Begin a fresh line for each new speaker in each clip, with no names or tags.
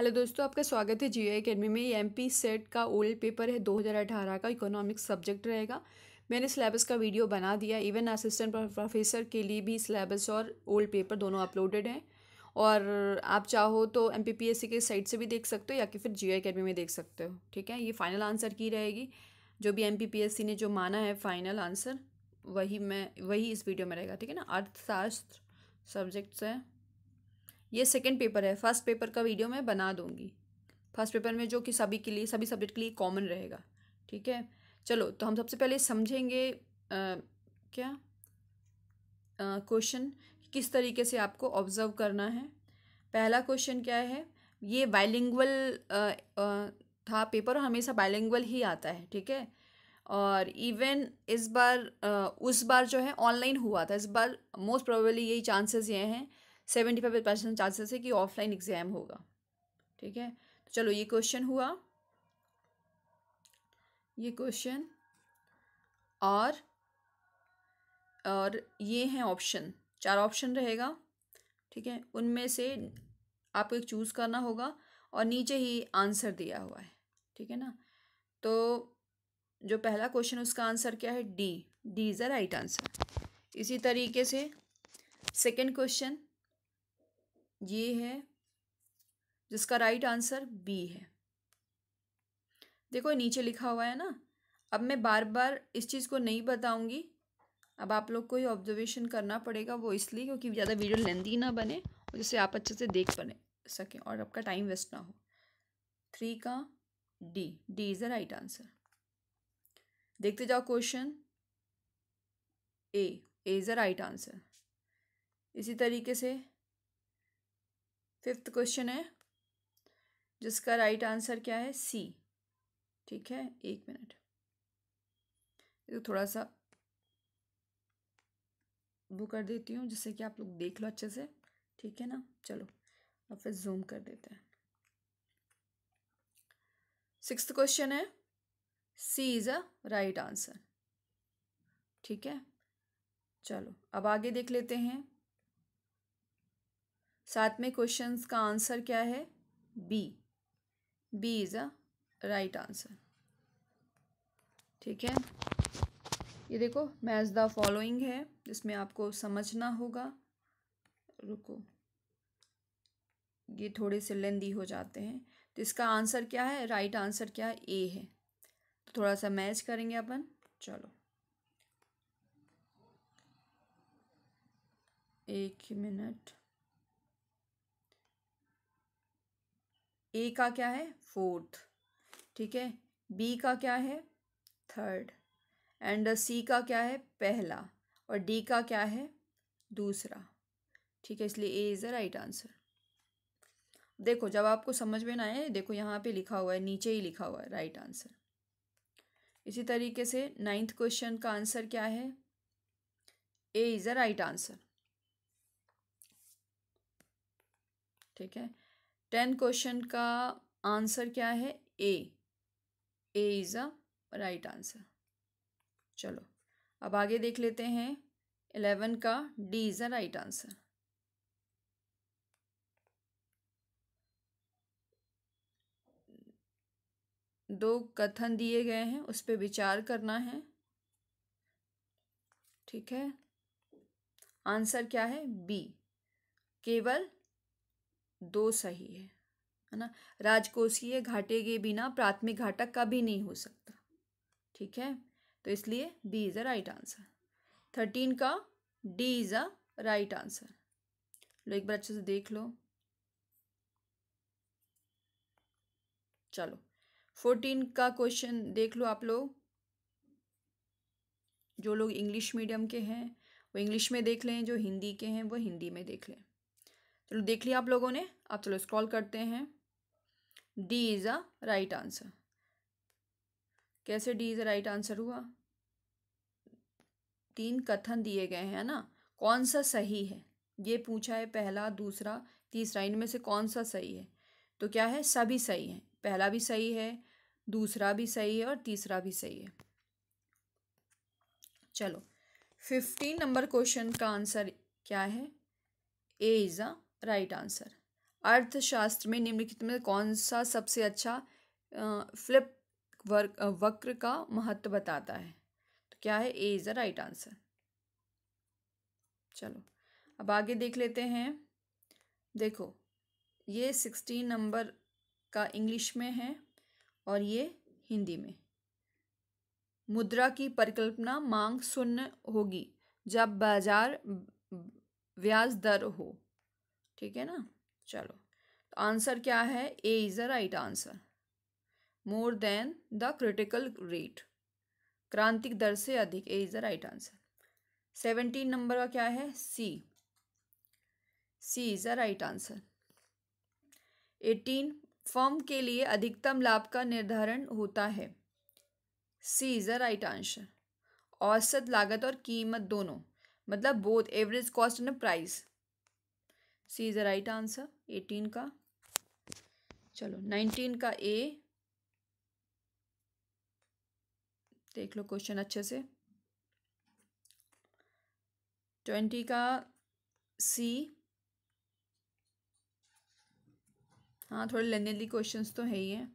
Hello दोस्तों आपका स्वागत है जी आई अकेडमी में एम पी सेट का ओल्ड पेपर है 2018 का इकोनॉमिक्स सब्जेक्ट रहेगा मैंने सिलेबस का वीडियो बना दिया इवन असिस्टेंट प्रोफेसर के लिए भी सिलेबस और ओल्ड पेपर दोनों अपलोडेड हैं और आप चाहो तो M P P S C के साइट से भी देख सकते हो या कि फिर जी आई अकेडमी में देख सकते हो ठीक है ये फाइनल आंसर की रहेगी जो भी M P P S C ने जो माना है फाइनल आंसर वही मैं वही इस वीडियो में रहेगा ठीक है ना अर्थशास्त्र सब्जेक्ट्स है ये सेकेंड पेपर है फर्स्ट पेपर का वीडियो मैं बना दूँगी फर्स्ट पेपर में जो कि सभी के लिए सभी सब्जेक्ट के लिए कॉमन रहेगा ठीक है चलो तो हम सबसे पहले समझेंगे आ, क्या क्वेश्चन किस तरीके से आपको ऑब्जर्व करना है पहला क्वेश्चन क्या है ये बाइलिंगुअल था पेपर और हमेशा बाइलिंगुअल ही आता है ठीक है और इवन इस बार आ, उस बार जो है ऑनलाइन हुआ था इस बार मोस्ट प्रोबेबली यही चांसेस ये हैं सेवेंटी फाइव परसेंट चांसेस है कि ऑफलाइन एग्ज़ाम होगा ठीक है तो चलो ये क्वेश्चन हुआ ये क्वेश्चन और और ये हैं ऑप्शन चार ऑप्शन रहेगा ठीक है उनमें से आपको एक चूज़ करना होगा और नीचे ही आंसर दिया हुआ है ठीक है ना तो जो पहला क्वेश्चन उसका आंसर क्या है D D is the right answer इसी तरीके से सेकंड क्वेश्चन ये है जिसका राइट आंसर बी है देखो नीचे लिखा हुआ है ना अब मैं बार बार इस चीज़ को नहीं बताऊंगी अब आप लोग को ही ऑब्जर्वेशन करना पड़ेगा वो इसलिए क्योंकि ज़्यादा वीडियो लेंदी ना बने और जिससे आप अच्छे से देख बने सकें और आपका टाइम वेस्ट ना हो थ्री का D D is the right answer देखते जाओ question A A is the right answer इसी तरीके से फिफ्थ क्वेश्चन है जिसका राइट आंसर क्या है सी ठीक है एक मिनट तो थोड़ा सा वो कर देती हूँ जिससे कि आप लोग देख लो अच्छे से ठीक है ना चलो अब फिर जूम कर देते हैं सिक्स क्वेश्चन है C is a right answer ठीक है चलो अब आगे देख लेते हैं साथ में क्वेश्चन का आंसर क्या है B B is a right answer ठीक है ये देखो मैच द फॉलोइंग है जिसमें आपको समझना होगा रुको ये थोड़े से लेंदी हो जाते हैं तो इसका आंसर क्या है राइट आंसर क्या है ए है तो थोड़ा सा मैच करेंगे अपन चलो एक मिनट ए का क्या है फोर्थ ठीक है बी का क्या है थर्ड एंड सी का क्या है पहला और डी का क्या है दूसरा ठीक है इसलिए A is the right answer देखो जब आपको समझ में ना आए देखो यहाँ पे लिखा हुआ है नीचे ही लिखा हुआ है राइट आंसर इसी तरीके से नाइन्थ क्वेश्चन का आंसर क्या है A is the right answer ठीक है टेन क्वेश्चन का आंसर क्या है A A is a right answer चलो अब आगे देख लेते हैं इलेवन का D is a right answer दो कथन दिए गए हैं उस पर विचार करना है ठीक है आंसर क्या है बी केवल दो सही है है ना राजकोषीय घाटे के बिना प्राथमिक घाटा कभी नहीं हो सकता ठीक है तो इसलिए B is a right answer thirteen का D is a right answer लो एक बार अच्छे से देख लो चलो फोर्टीन का क्वेश्चन देख लो आप लोग जो लोग इंग्लिश मीडियम के हैं वो इंग्लिश में देख लें जो हिंदी के हैं वो हिंदी में देख लें चलो देख लिया आप लोगों ने आप चलो स्क्रॉल करते हैं D is a right answer कैसे D is a right answer हुआ तीन कथन दिए गए हैं ना कौन सा सही है ये पूछा है पहला दूसरा तीसरा इनमें से कौन सा सही है तो क्या है सभी सही है पहला भी सही है दूसरा भी सही है और तीसरा भी सही है चलो फिफ्टीन नंबर क्वेश्चन का आंसर क्या है A is a right answer अर्थशास्त्र में निम्नलिखित में कौन सा सबसे अच्छा फ्लिप वर्क वक्र का महत्व बताता है तो क्या है A is the right answer चलो अब आगे देख लेते हैं देखो ये सिक्सटीन नंबर का इंग्लिश में है और ये हिंदी में मुद्रा की परिकल्पना मांग शून्य होगी जब बाजार ब्याज दर हो ठीक है ना चलो तो आंसर क्या है A is the right answer more than the critical rate क्रांतिक दर से अधिक A is the right answer seventeen number का क्या है C C is the right answer eighteen firm के लिए अधिकतम लाभ का निर्धारण होता है C is the right answer औसत लागत और कीमत दोनों मतलब both average cost and price C is the right answer eighteen का चलो नाइनटीन का ए देख लो क्वेश्चन अच्छे से ट्वेंटी का सी हाँ थोड़े लेनेली क्वेश्चंस तो है ही हैं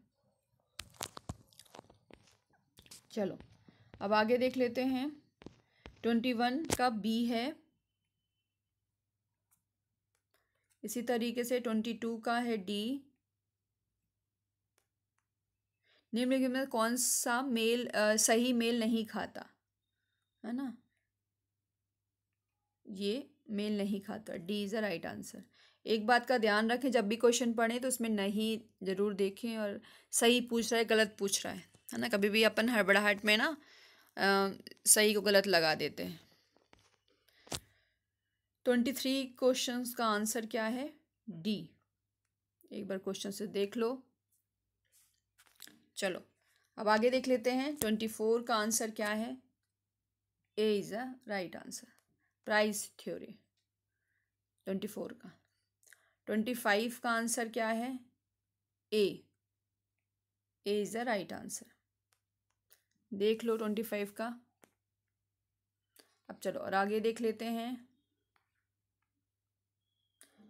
चलो अब आगे देख लेते हैं ट्वेंटी वन का बी है इसी तरीके से ट्वेंटी टू का है डी निम्नलिखित में कौन सा मेल आ, सही मेल नहीं खाता है ना ये मेल नहीं खाता D is the right answer एक बात का ध्यान रखें जब भी क्वेश्चन पढ़ें तो उसमें नहीं ज़रूर देखें और सही पूछ रहा है गलत पूछ रहा है है ना कभी भी अपन हड़बड़ाहट में ना आ, सही को गलत लगा देते हैं ट्वेंटी थ्री क्वेश्चन का आंसर क्या है डी एक बार क्वेश्चन से देख लो चलो अब आगे देख लेते हैं ट्वेंटी फोर का आंसर क्या है A is a right answer price theory twenty four का ट्वेंटी फाइव का आंसर क्या है A A is a right answer देख लो ट्वेंटी फाइव का अब चलो और आगे देख लेते हैं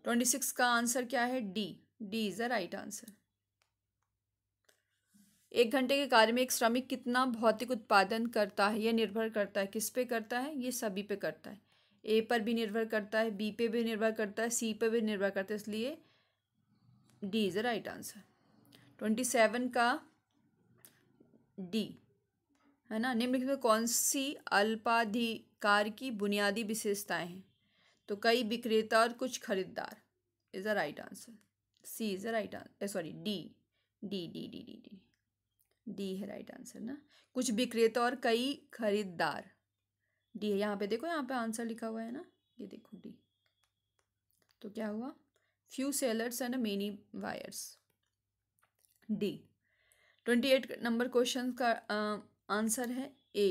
ट्वेंटी सिक्स का आंसर क्या है D D is the right answer एक घंटे के कार्य में एक श्रमिक कितना भौतिक उत्पादन करता है यह निर्भर करता है किस पे करता है ये सभी पे करता है ए पर भी निर्भर करता है बी पे भी निर्भर करता है सी पे भी निर्भर करता है इसलिए D is the right answer twenty seven का डी है ना निम्नलिखित में कौन सी अल्पाधिकार की बुनियादी विशेषताएं हैं तो कई विक्रेता और कुछ खरीदार is a right answer C is a right answer sorry D D D D D D D है राइट आंसर ना कुछ विक्रेता और कई खरीदार डी है यहाँ पे देखो यहाँ पे आंसर लिखा हुआ है ना ये देखो डी तो क्या हुआ few sellers and many buyers D twenty eight number question का आंसर है ए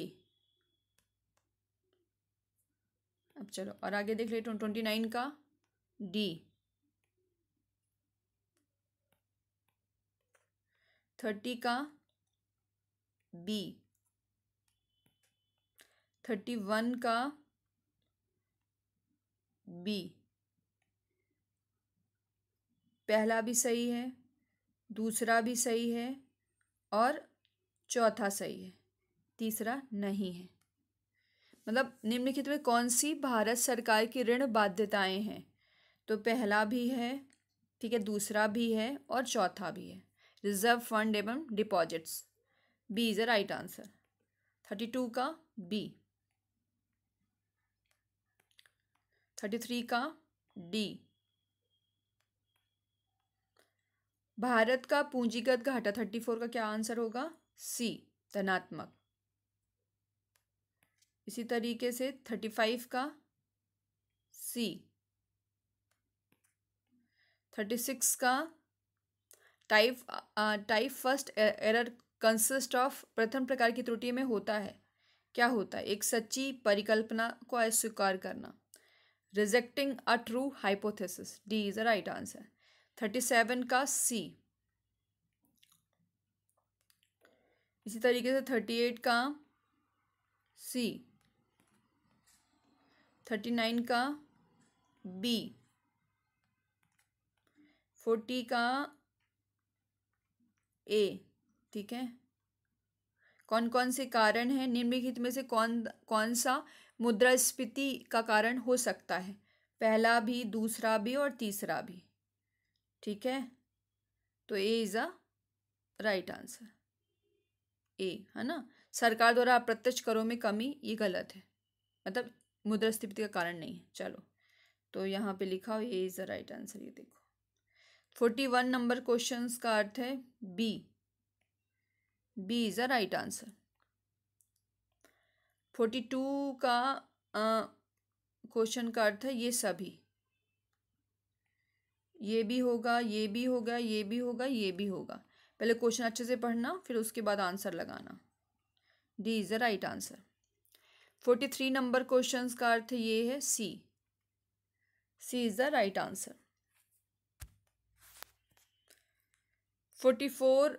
अब चलो और आगे देख ले ट्वेंटी नाइन का डी थर्टी का बी थर्टी वन का बी पहला भी सही है दूसरा भी सही है और चौथा सही है तीसरा नहीं है मतलब निम्नलिखित में कौन सी भारत सरकार की ऋण बाध्यताएं हैं तो पहला भी है ठीक है दूसरा भी है और चौथा भी है रिजर्व फंड एवं deposits B is a right answer thirty two का बी थर्टी थ्री का डी भारत का पूंजीगत घाटा थर्टी फोर का क्या आंसर होगा सी धनात्मक इसी तरीके से थर्टी फाइव का सी थर्टी सिक्स का type type first error consist of प्रथम प्रकार की त्रुटि में होता है क्या होता है एक सच्ची परिकल्पना को अस्वीकार करना rejecting a true hypothesis D is a right answer thirty seven का सी इसी तरीके से थर्टी एट का सी थर्टी नाइन का बी फोर्टी का ए ठीक है कौन कौन से कारण हैं निम्नलिखित में से कौन कौन सा मुद्रास्फीति का कारण हो सकता है पहला भी दूसरा भी और तीसरा भी ठीक है तो A is a right answer A है ना सरकार द्वारा अप्रत्यक्ष करों में कमी ये गलत है मतलब मुद्रास्फीति का कारण नहीं है चलो तो यहाँ पे लिखा हो ये इज़ द राइट आंसर ये देखो फोर्टी वन नंबर क्वेश्चन का अर्थ है B B is the right answer forty two का क्वेश्चन का अर्थ है ये सभी ये भी होगा ये भी होगा ये भी होगा ये भी होगा पहले क्वेश्चन अच्छे से पढ़ना फिर उसके बाद आंसर लगाना D is the right answer forty three number question का अर्थ ये है C C is the right answer forty four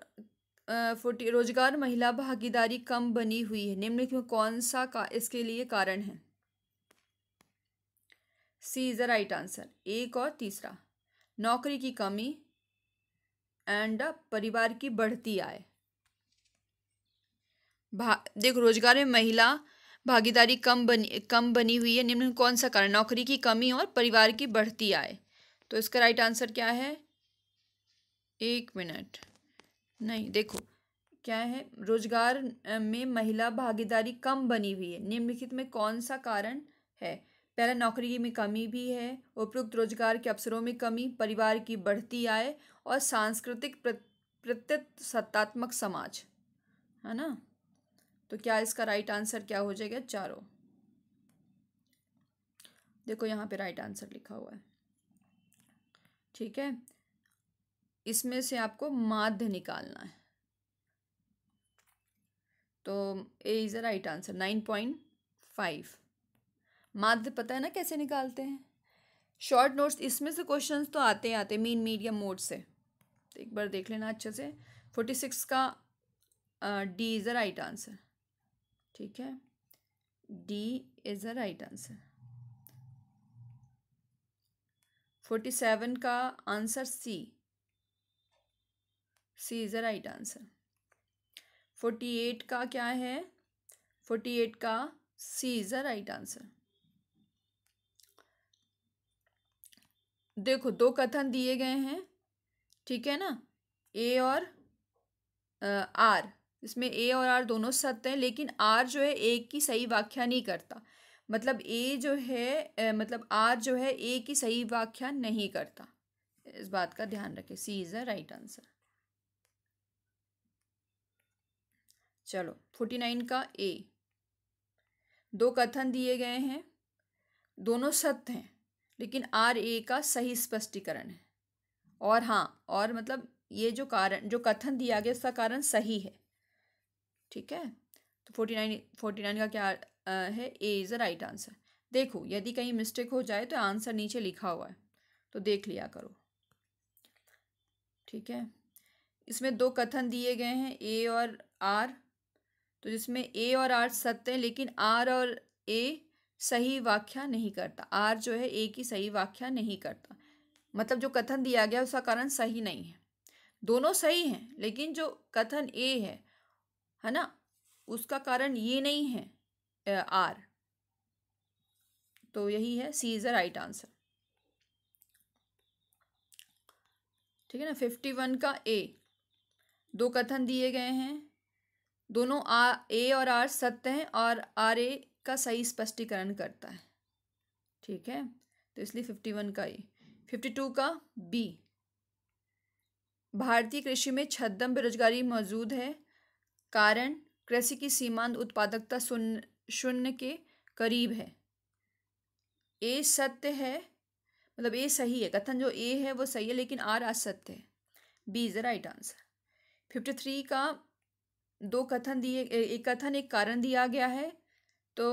forty रोजगार महिला भागीदारी कम बनी हुई है निम्नलिखित में कौन सा का इसके लिए कारण है C is the right answer एक और तीसरा नौकरी की कमी एंड परिवार की बढ़ती आय भा देखो रोजगार में महिला भागीदारी कम बनी कम बनी हुई है निम्न कौन सा कारण नौकरी की कमी और परिवार की बढ़ती आय तो इसका राइट आंसर क्या है एक मिनट नहीं देखो क्या है रोजगार में महिला भागीदारी कम बनी हुई है निम्नलिखित में कौन सा कारण है पहला नौकरी में कमी भी है उपयुक्त रोजगार के अवसरों में कमी परिवार की बढ़ती आय और सांस्कृतिक प्रत्यत सत्तात्मक समाज है ना तो क्या इसका राइट आंसर क्या हो जाएगा चारों देखो यहाँ पे राइट आंसर लिखा हुआ है ठीक है इसमें से आपको माध्य निकालना है तो A is a right answer nine point five माध्य पता है ना कैसे निकालते हैं शॉर्ट नोट्स इसमें से क्वेश्चंस तो आते ही आते मीन मीडियम मोड से तो एक बार देख लेना अच्छे से फोर्टी सिक्स का D is a right answer ठीक है D is the right answer forty seven का answer C C is a right answer forty eight का क्या है फोर्टी एट का C is a right answer देखो दो कथन दिए गए हैं ठीक है ना ए और आर इसमें ए और आर दोनों सत्य हैं लेकिन आर जो है ए की सही व्याख्या नहीं करता मतलब ए जो है मतलब आर जो है ए की सही व्याख्या नहीं करता इस बात का ध्यान रखें C is the right answer चलो फोर्टी नाइन का ए दो कथन दिए गए हैं दोनों सत्य हैं लेकिन आर ए का सही स्पष्टीकरण है और हाँ और मतलब ये जो कारण जो कथन दिया गया उसका कारण सही है ठीक है तो फोर्टी नाइन फोर्टी नाइन का क्या आ, है A is a right answer देखो यदि कहीं मिस्टेक हो जाए तो आंसर नीचे लिखा हुआ है तो देख लिया करो ठीक है इसमें दो कथन दिए गए हैं ए और आर तो जिसमें ए और आर सत्य हैं लेकिन आर और ए सही व्याख्या नहीं करता आर जो है ए की सही व्याख्या नहीं करता मतलब जो कथन दिया गया उसका कारण सही नहीं है दोनों सही हैं लेकिन जो कथन ए है है ना उसका कारण ये नहीं है आर तो यही है C is the right answer ठीक है ना फिफ्टी वन का ए दो कथन दिए गए हैं दोनों आ ए और आर सत्य हैं और आर ए का सही स्पष्टीकरण करता है ठीक है तो इसलिए फिफ्टी वन का ए फिफ्टी टू का बी भारतीय कृषि में छद्म बेरोजगारी मौजूद है कारण कृषि की सीमांत उत्पादकता शून्य शून्य के करीब है ए सत्य है मतलब ए सही है कथन जो ए है वो सही है लेकिन आर असत्य है B is the right answer fifty three का दो कथन दिए एक कथन एक कारण दिया गया है तो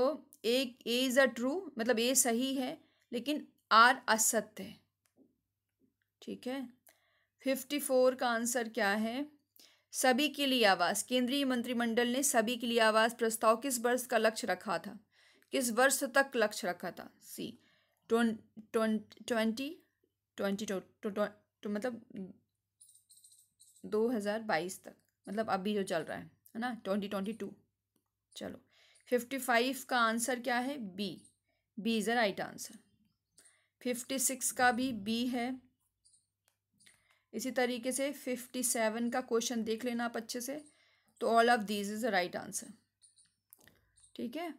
एक ए इज़ अ ट्रू मतलब ए सही है लेकिन आर असत्य है ठीक है फिफ्टी फोर का आंसर क्या है सभी के लिए आवास केंद्रीय मंत्रिमंडल ने सभी के लिए आवास प्रस्ताव किस वर्ष का लक्ष्य रखा था किस वर्ष तक लक्ष्य रखा था सी ट्वेंटी ट्वेंटी तो मतलब दो हज़ार बाईस तक मतलब अभी जो चल रहा है है ना ट्वेंटी ट्वेंटी टू चलो फिफ्टी फाइव का आंसर क्या है B B is a right answer fifty six का भी बी है इसी तरीके से फिफ्टी सेवन का क्वेश्चन देख लेना आप अच्छे से तो all of these is the right answer ठीक है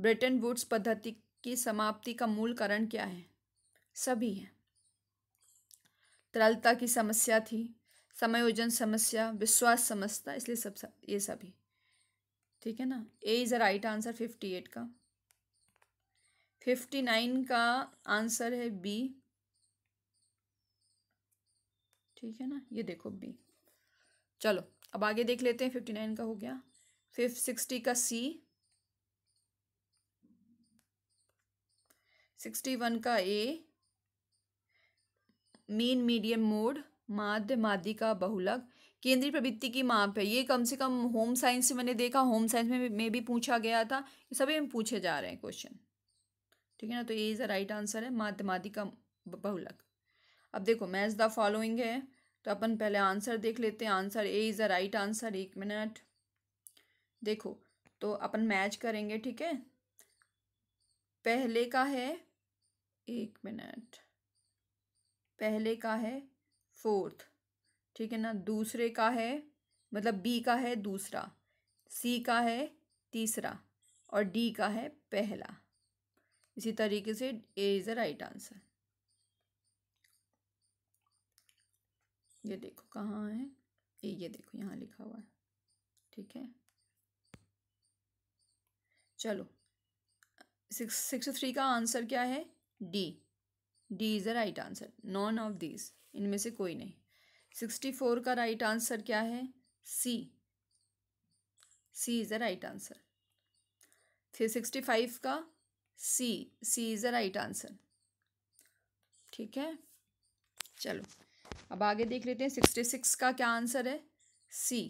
ब्रिटेन वुड्स पद्धति की समाप्ति का मूल कारण क्या है सभी है तरलता की समस्या थी समायोजन समस्या विश्वास समस्या इसलिए सब ये सभी ठीक है ना A is a right answer fifty eight का फिफ्टी नाइन का आंसर है बी ठीक है ना ये देखो बी चलो अब आगे देख लेते हैं फिफ्टी नाइन का हो गया फिफ्थ सिक्सटी का सी सिक्सटी वन का ए मीन मीडियम मोड माध्य का बहुलक केंद्रीय प्रवृत्ति की माप है ये कम से कम होम साइंस से मैंने देखा होम साइंस में में भी पूछा गया था ये सभी में पूछे जा रहे हैं क्वेश्चन ठीक है ना तो ये इज़ द राइट आंसर है का बहुलक अब देखो मैच द फॉलोइंग है तो अपन पहले आंसर देख लेते हैं answer A is a right answer एक मिनट देखो तो अपन मैच करेंगे ठीक है पहले का है एक मिनट पहले का है फोर्थ ठीक है ना दूसरे का है मतलब बी का है दूसरा सी का है तीसरा और डी का है पहला इसी तरीके से A is a right answer ये देखो कहाँ है ये ये देखो यहाँ लिखा हुआ है ठीक है चलो सिक्स सिक्सटी थ्री का आंसर क्या है D D is the right answer none of these इनमें से कोई नहीं सिक्सटी फोर का राइट आंसर क्या है C C is the right answer फिर सिक्सटी फाइव का C C is the right answer ठीक है चलो अब आगे देख लेते हैं सिक्सटी सिक्स का क्या आंसर है C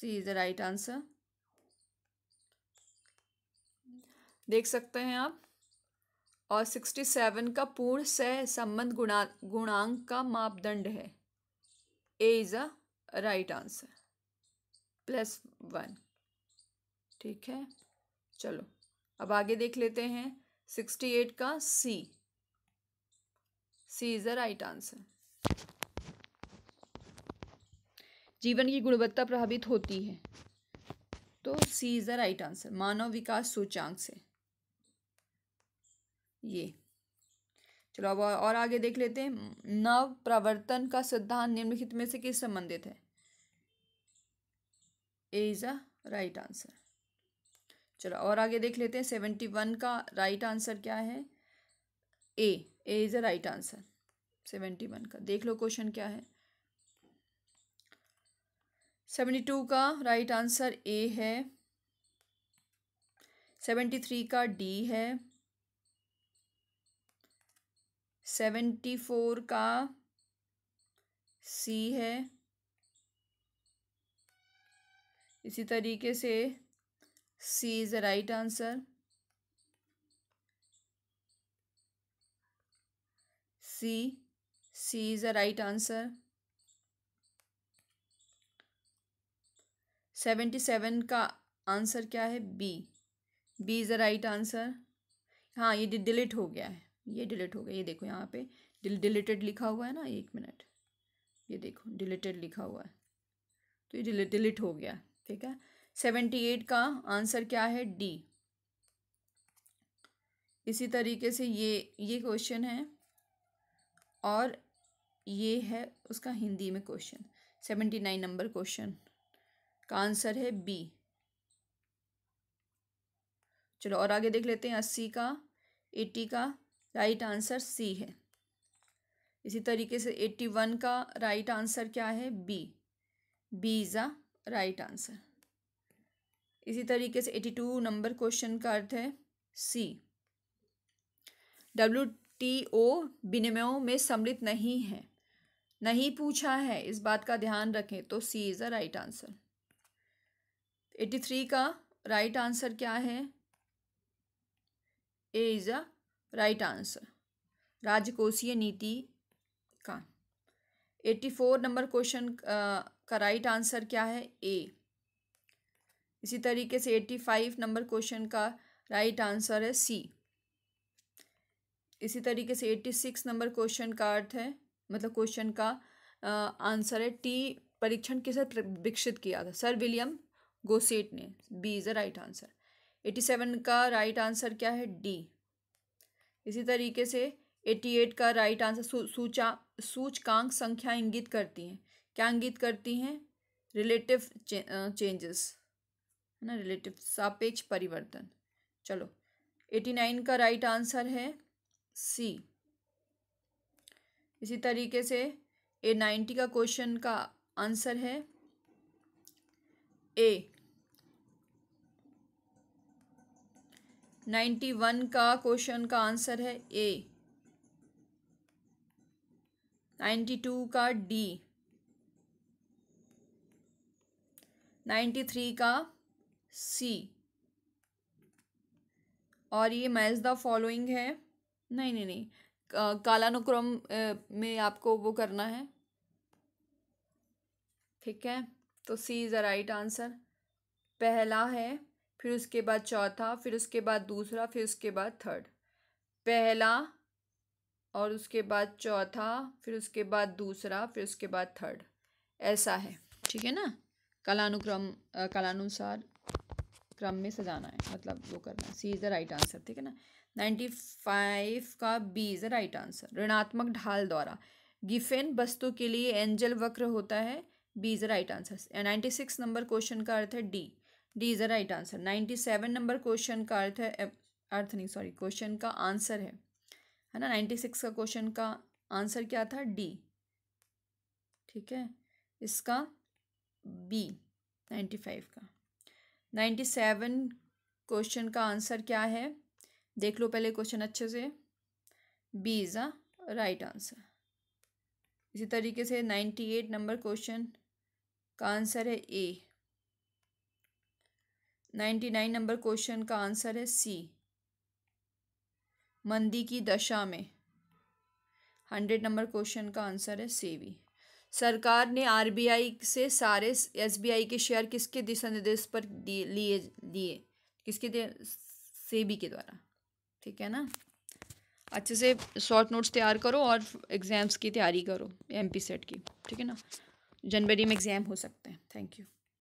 C is the right answer देख सकते हैं आप और सिक्सटी सेवन का पूर्ण सह संबंध गुणा गुणांक का मापदंड है A is a right answer plus one ठीक है चलो अब आगे देख लेते हैं सिक्सटी एट का C C is the right answer जीवन की गुणवत्ता प्रभावित होती है तो C is the right answer मानव विकास सूचांक से ये चलो अब और आगे देख लेते हैं नव प्रवर्तन का सिद्धांत निम्नलिखित में से किस संबंधित है A is a right answer चलो और आगे देख लेते हैं सेवेंटी वन का राइट right आंसर क्या है A A is a right answer seventy one का देख लो क्वेश्चन क्या है सेवेंटी टू का राइट आंसर ए है सेवेंटी थ्री का डी है सेवेंटी फोर का सी है इसी तरीके से C is the right answer C. C is the right answer. Seven का आंसर क्या है B B is the right answer हाँ ये डिलीट हो गया है ये डिलीट हो गया ये देखो यहाँ पे डिलीटेड लिखा हुआ है ना एक मिनट ये देखो डिलीटेड लिखा हुआ है तो ये डिलीट हो गया ठीक है सेवेंटी एट का आंसर क्या है डी इसी तरीके से ये ये क्वेश्चन है और ये है उसका हिंदी में question seventy nine number question का आंसर है बी चलो और आगे देख लेते हैं अस्सी का एट्टी का राइट आंसर सी है इसी तरीके से एट्टी वन का राइट आंसर क्या है B B is a right answer इसी तरीके से एटी टू नंबर क्वेश्चन का अर्थ है सी डब्ल्यू टी ओ विनिमयों में सम्मिलित नहीं है नहीं पूछा है इस बात का ध्यान रखें तो C is a right answer eighty three का राइट right आंसर क्या है A is a right answer राजकोषीय नीति का एट्टी फोर नंबर क्वेश्चन का राइट आंसर क्या है ए इसी तरीके से एट्टी फाइव नंबर क्वेश्चन का राइट right आंसर है सी इसी तरीके से एट्टी सिक्स नंबर क्वेश्चन का अर्थ है मतलब क्वेश्चन का आंसर है टी परीक्षण किसे विकसित किया था सर विलियम गोसेट ने B is the right answer eighty seven का राइट right आंसर क्या है डी इसी तरीके से एट्टी एट का राइट right आंसर सूचा सूचकांक संख्या इंगित करती हैं क्या इंगित करती हैं रिलेटिव चेंजेस है ना रिलेटिव सापेक्ष परिवर्तन चलो एटी नाइन का राइट right आंसर है सी इसी तरीके से ए नाइन्टी का क्वेश्चन का आंसर है ए नाइन्टी वन का क्वेश्चन का आंसर है ए नाइन्टी टू का डी नाइन्टी थ्री का सी और ये मैच द फॉलोइंग है नहीं नहीं नहीं कालानुक्रम में आपको वो करना है ठीक है तो C is the right answer पहला है फिर उसके बाद चौथा फिर उसके बाद दूसरा फिर उसके बाद थर्ड पहला और उसके बाद चौथा फिर उसके बाद दूसरा फिर उसके बाद थर्ड ऐसा है ठीक है ना कलानुक्रम कलानुसार क्रम में सजाना है मतलब वो करना C is the right answer ठीक है ना नाइन्टी फाइव का बी इज़ राइट आंसर ऋणात्मक ढाल द्वारा गिफेन वस्तु के लिए एंजल वक्र होता है B is right answer ninety six number question का अर्थ है D D is right answer ninety seven number question का अर्थ है अर्थ नहीं सॉरी क्वेश्चन का आंसर है है ना नाइन्टी सिक्स का क्वेश्चन का आंसर क्या था डी ठीक है इसका बी नाइन्टी फाइव का नाइन्टी सेवन क्वेश्चन का आंसर क्या है देख लो पहले क्वेश्चन अच्छे से B is a right answer इसी तरीके से नाइन्टी एट नंबर क्वेश्चन का आंसर है A ninety nine number question का आंसर है सी मंदी की दशा में हंड्रेड नंबर क्वेश्चन का आंसर है सेवी सरकार ने आरबीआई से सारे एसबीआई के शेयर किसके दिशा निर्देश पर दिए लिए लिए किसके सेबी के द्वारा ठीक है ना अच्छे से शॉर्ट नोट्स तैयार करो और एग्ज़ाम्स की तैयारी करो एम सेट की ठीक है ना जनवरी में एग्ज़ाम हो सकते हैं थैंक यू